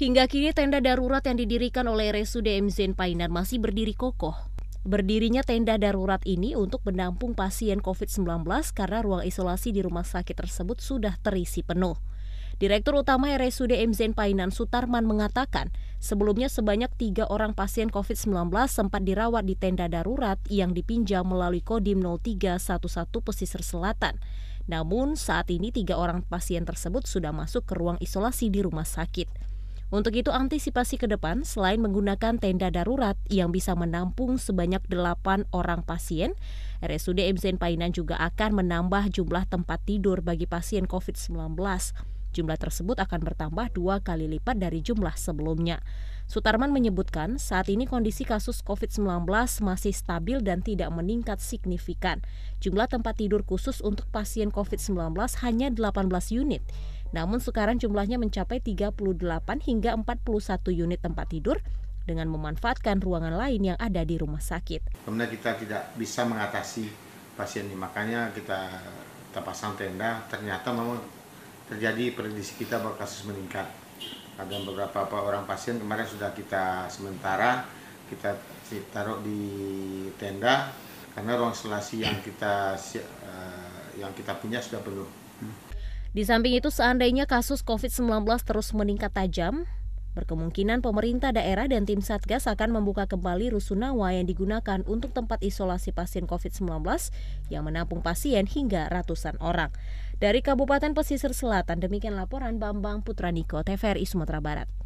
Hingga kini tenda darurat yang didirikan oleh RSUD MZN Painan masih berdiri kokoh. Berdirinya tenda darurat ini untuk menampung pasien COVID-19 karena ruang isolasi di rumah sakit tersebut sudah terisi penuh. Direktur Utama RSUD MZN Painan Sutarman mengatakan, sebelumnya sebanyak tiga orang pasien COVID-19 sempat dirawat di tenda darurat yang dipinjam melalui Kodim 0311 Pesisir Selatan. Namun, saat ini tiga orang pasien tersebut sudah masuk ke ruang isolasi di rumah sakit. Untuk itu antisipasi ke depan selain menggunakan tenda darurat yang bisa menampung sebanyak 8 orang pasien, RSUD MZN Painan juga akan menambah jumlah tempat tidur bagi pasien COVID-19. Jumlah tersebut akan bertambah dua kali lipat dari jumlah sebelumnya. Sutarman menyebutkan saat ini kondisi kasus COVID-19 masih stabil dan tidak meningkat signifikan. Jumlah tempat tidur khusus untuk pasien COVID-19 hanya 18 unit. Namun sekarang jumlahnya mencapai 38 hingga 41 unit tempat tidur dengan memanfaatkan ruangan lain yang ada di rumah sakit. Karena kita tidak bisa mengatasi pasien ini, makanya kita, kita pasang tenda, ternyata memang terjadi prediksi kita bahwa kasus meningkat. Ada beberapa orang pasien kemarin sudah kita sementara kita taruh di tenda karena ruang selasi yang kita eh, yang kita punya sudah penuh. Di samping itu, seandainya kasus COVID-19 terus meningkat tajam, berkemungkinan pemerintah daerah dan tim Satgas akan membuka kembali rusunawa yang digunakan untuk tempat isolasi pasien COVID-19 yang menampung pasien hingga ratusan orang. Dari Kabupaten Pesisir Selatan, demikian laporan Bambang Niko, TVRI Sumatera Barat.